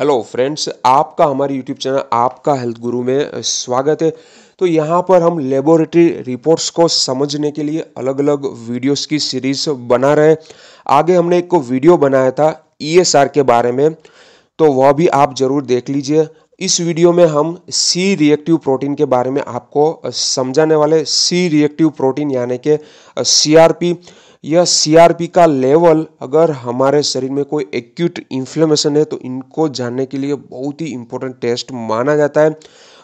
hello friends आपका हमारे YouTube channel आपका हेल्थ गुरु में स्वागत है तो यहाँ पर हम लेबोरेटरी रिपोर्ट्स को समझने के लिए अलग अलग वीडियोस की सीरीज बना रहे आगे हमने एक वीडियो बनाया था ईएसआर e के बारे में तो वह भी आप ज़रूर देख लीजिए इस वीडियो में हम सी रिएक्टिव प्रोटीन के बारे में आपको समझाने वाले सी रिएक्टिव प्रोटीन यानी कि सी यह सीआरपी का लेवल अगर हमारे शरीर में कोई एक्यूट इन्फ्लेमेशन है तो इनको जानने के लिए बहुत ही इंपॉर्टेंट टेस्ट माना जाता है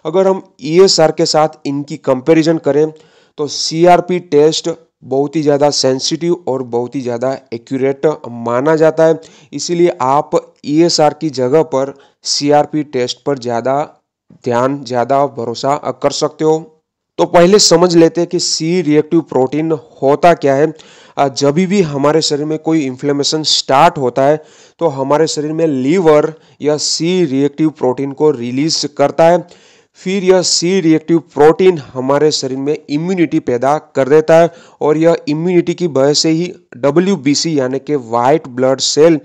अगर हम ई e के साथ इनकी कंपेरिजन करें तो सीआरपी टेस्ट बहुत ही ज़्यादा सेंसिटिव और बहुत ही ज़्यादा एक्यूरेट माना जाता है इसीलिए आप ई e की जगह पर सीआरपी टेस्ट पर ज़्यादा ध्यान ज़्यादा भरोसा कर सकते हो तो पहले समझ लेते हैं कि सी रिएक्टिव प्रोटीन होता क्या है जब भी हमारे शरीर में कोई इन्फ्लेमेशन स्टार्ट होता है तो हमारे शरीर में लीवर या सी रिएक्टिव प्रोटीन को रिलीज करता है फिर यह सी रिएक्टिव प्रोटीन हमारे शरीर में इम्यूनिटी पैदा कर देता है और यह इम्यूनिटी की वजह से ही डब्ल्यू यानी कि वाइट ब्लड सेल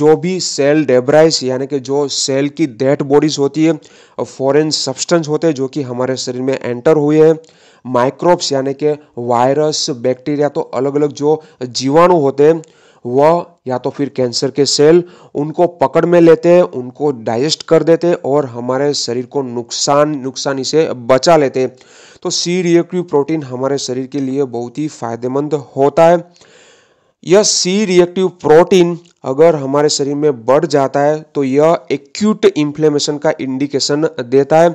जो भी सेल डेब्राइस यानी कि जो सेल की डेड बॉडीज होती है फॉरेन सब्सटेंस होते हैं जो कि हमारे शरीर में एंटर हुए हैं माइक्रोब्स यानी कि वायरस बैक्टीरिया तो अलग अलग जो जीवाणु होते हैं वह या तो फिर कैंसर के सेल उनको पकड़ में लेते हैं उनको डाइजेस्ट कर देते हैं और हमारे शरीर को नुकसान नुकसानी से बचा लेते हैं तो सी रिएक्टिव प्रोटीन हमारे शरीर के लिए बहुत ही फायदेमंद होता है यह सी रिएक्टिव प्रोटीन अगर हमारे शरीर में बढ़ जाता है तो यह एक्यूट इन्फ्लेमेशन का इंडिकेशन देता है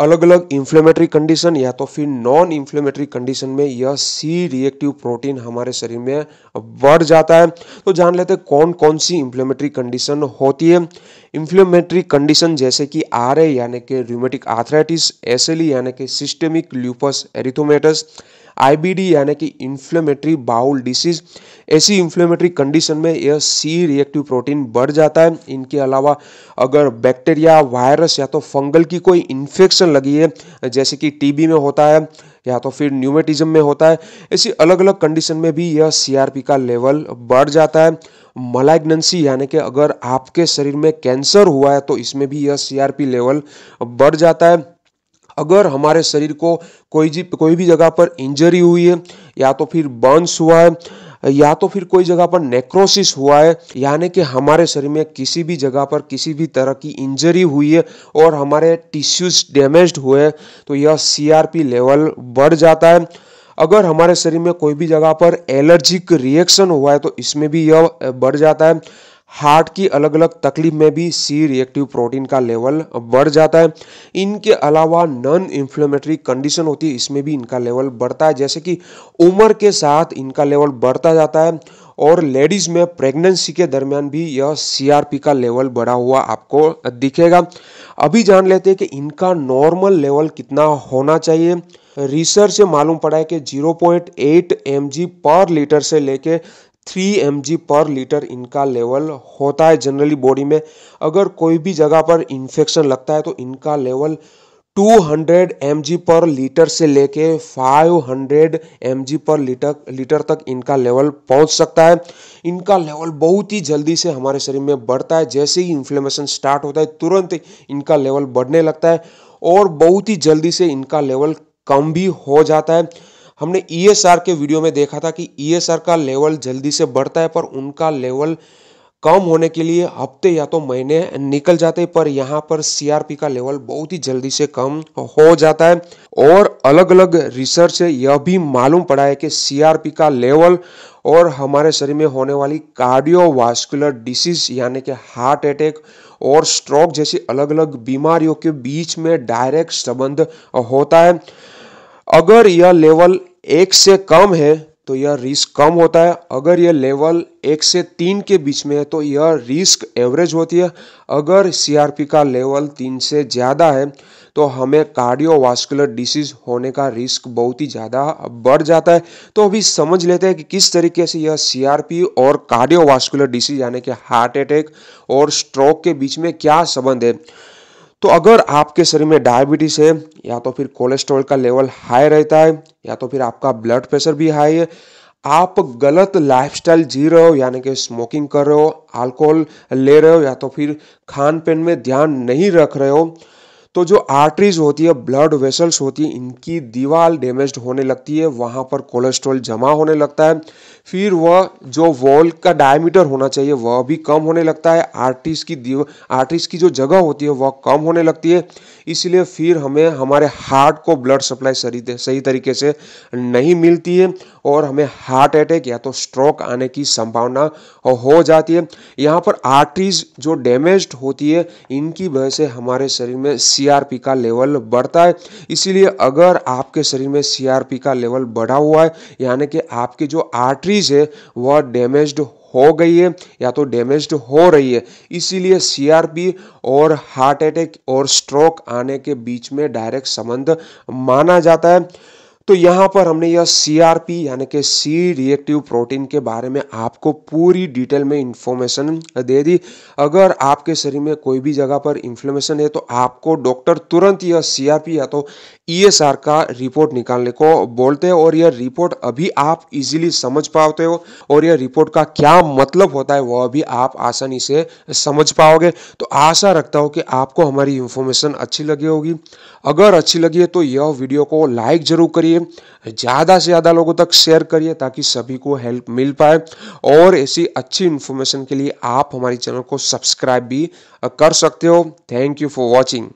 अलग अलग इन्फ्लेमेटरी कंडीशन या तो फिर नॉन इन्फ्लेमेटरी कंडीशन में यह सी रिएक्टिव प्रोटीन हमारे शरीर में बढ़ जाता है तो जान लेते हैं कौन कौन सी इन्फ्लेमेटरी कंडीशन होती है इन्फ्लेमेटरी कंडीशन जैसे कि आर यानी कि रूमेटिक आर्थराइटिस एसएलई यानी कि सिस्टेमिक ल्यूपस एरिथोमेटस आईबीडी यानी कि इन्फ्लेमेटरी बाउल डिसीज ऐसी इन्फ्लेमेटरी कंडीशन में यह सी रिएक्टिव प्रोटीन बढ़ जाता है इनके अलावा अगर बैक्टीरिया वायरस या तो फंगल की कोई इन्फेक्शन लगी है जैसे कि टीबी में होता है या तो फिर न्यूमेटिज्म में होता है ऐसी अलग अलग कंडीशन में भी यह सीआरपी का लेवल बढ़ जाता है मलाइग्नेंसी यानी कि अगर आपके शरीर में कैंसर हुआ है तो इसमें भी यह सीआरपी लेवल बढ़ जाता है अगर हमारे शरीर को कोई जी कोई भी जगह पर इंजरी हुई है या तो फिर बर्न्स हुआ है या तो फिर कोई जगह पर नेक्रोसिस हुआ है यानी कि हमारे शरीर में किसी भी जगह पर किसी भी तरह की इंजरी हुई है और हमारे टिश्यूज डैमेज हुए तो यह सी लेवल बढ़ जाता है अगर हमारे शरीर में कोई भी जगह पर एलर्जिक रिएक्शन हुआ है तो इसमें भी यह बढ़ जाता है हार्ट की अलग अलग तकलीफ में भी सी रिएक्टिव प्रोटीन का लेवल बढ़ जाता है इनके अलावा नॉन इन्फ्लेमेटरी कंडीशन होती है इसमें भी इनका लेवल बढ़ता है जैसे कि उम्र के साथ इनका लेवल बढ़ता जाता है और लेडीज़ में प्रेगनेंसी के दरमियान भी यह सीआरपी का लेवल बढ़ा हुआ आपको दिखेगा अभी जान लेते हैं कि इनका नॉर्मल लेवल कितना होना चाहिए रिसर्च से मालूम पड़ा है कि 0.8 पॉइंट पर लीटर से लेके थ्री एम पर लीटर इनका लेवल होता है जनरली बॉडी में अगर कोई भी जगह पर इन्फेक्शन लगता है तो इनका लेवल 200 हंड्रेड पर लीटर से लेके 500 हंड्रेड पर लीटर लीटर तक इनका लेवल पहुंच सकता है इनका लेवल बहुत ही जल्दी से हमारे शरीर में बढ़ता है जैसे ही इन्फ्लेमेशन स्टार्ट होता है तुरंत इनका लेवल बढ़ने लगता है और बहुत ही जल्दी से इनका लेवल कम भी हो जाता है हमने ईएसआर e के वीडियो में देखा था कि ईएसआर e का लेवल जल्दी से बढ़ता है पर उनका लेवल कम होने के लिए हफ्ते या तो महीने निकल जाते हैं पर यहाँ पर सीआरपी का लेवल बहुत ही जल्दी से कम हो जाता है और अलग अलग रिसर्च से यह भी मालूम पड़ा है कि सीआरपी का लेवल और हमारे शरीर में होने वाली कार्डियोवास्कुलर डिसीज यानी कि हार्ट अटैक और स्ट्रोक जैसी अलग अलग बीमारियों के बीच में डायरेक्ट संबंध होता है अगर यह लेवल एक से कम है तो यह रिस्क कम होता है अगर यह लेवल एक से तीन के बीच में है तो यह रिस्क एवरेज होती है अगर सीआरपी का लेवल तीन से ज़्यादा है तो हमें कार्डियोवास्कुलर डिसीज होने का रिस्क बहुत ही ज़्यादा बढ़ जाता है तो अभी समझ लेते हैं कि किस तरीके से यह सीआरपी और कार्डियोवास्कुलर डिसीज यानी कि हार्ट अटैक और स्ट्रोक के बीच में क्या संबंध है तो अगर आपके शरीर में डायबिटीज़ है या तो फिर कोलेस्ट्रॉल का लेवल हाई रहता है या तो फिर आपका ब्लड प्रेशर भी हाई है आप गलत लाइफस्टाइल जी रहे हो यानी कि स्मोकिंग कर रहे हो अल्कोहल ले रहे हो या तो फिर खान पीन में ध्यान नहीं रख रहे हो तो जो आर्टरीज होती है ब्लड वेसल्स होती है इनकी दीवार डैमेज होने लगती है वहाँ पर कोलेस्ट्रॉल जमा होने लगता है फिर वह जो वॉल का डायमीटर होना चाहिए वह भी कम होने लगता है आर्टरीज की आर्टरीज की जो जगह होती है वह कम होने लगती है इसलिए फिर हमें हमारे हार्ट को ब्लड सप्लाई सही सही तरीके से नहीं मिलती है और हमें हार्ट अटैक या तो स्ट्रोक आने की संभावना हो जाती है यहाँ पर आर्टरीज जो डैमेज होती है इनकी वजह से हमारे शरीर में सी सीआरपी का लेवल बढ़ता है इसीलिए अगर आपके शरीर में सीआरपी का लेवल बढ़ा हुआ है यानी कि आपकी जो आर्टरीज है वह डैमेज्ड हो गई है या तो डैमेज्ड हो रही है इसीलिए सीआरपी और हार्ट अटैक और स्ट्रोक आने के बीच में डायरेक्ट संबंध माना जाता है तो यहाँ पर हमने यह सीआरपी यानी कि सी रिएक्टिव प्रोटीन के बारे में आपको पूरी डिटेल में इंफॉर्मेशन दे दी अगर आपके शरीर में कोई भी जगह पर इंफ्लेमेशन है तो आपको डॉक्टर तुरंत यह सीआरपी या तो ईएसआर e का रिपोर्ट निकालने को बोलते हैं और यह रिपोर्ट अभी आप इजीली समझ पाते हो और यह रिपोर्ट का क्या मतलब होता है वह भी आप आसानी से समझ पाओगे तो आशा रखता हूँ कि आपको हमारी इन्फॉर्मेशन अच्छी लगी होगी अगर अच्छी लगी है तो यह वीडियो को लाइक जरूर करिए करिए ज़्यादा से ज़्यादा लोगों तक शेयर करिए ताकि सभी को हेल्प मिल पाए और ऐसी अच्छी इन्फॉर्मेशन के लिए आप हमारे चैनल को सब्सक्राइब भी कर सकते हो थैंक यू फॉर वॉचिंग